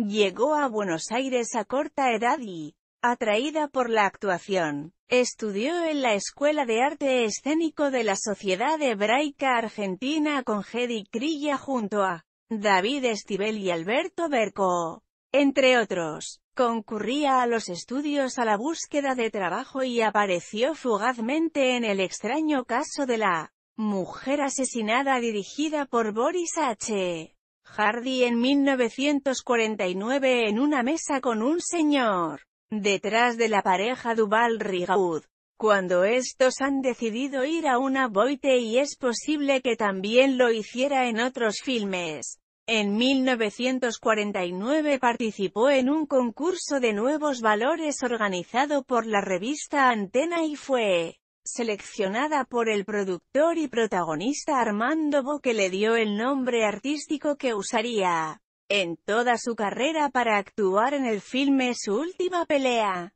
Llegó a Buenos Aires a corta edad y, atraída por la actuación, estudió en la Escuela de Arte Escénico de la Sociedad Hebraica Argentina con Hedy Crilla junto a David Estibel y Alberto Berco. Entre otros, concurría a los estudios a la búsqueda de trabajo y apareció fugazmente en el extraño caso de la mujer asesinada dirigida por Boris H. Hardy en 1949 en una mesa con un señor, detrás de la pareja Duval-Rigaud. Cuando estos han decidido ir a una boite y es posible que también lo hiciera en otros filmes. En 1949 participó en un concurso de nuevos valores organizado por la revista Antena y fue seleccionada por el productor y protagonista Armando Bo que le dio el nombre artístico que usaría en toda su carrera para actuar en el filme Su Última Pelea.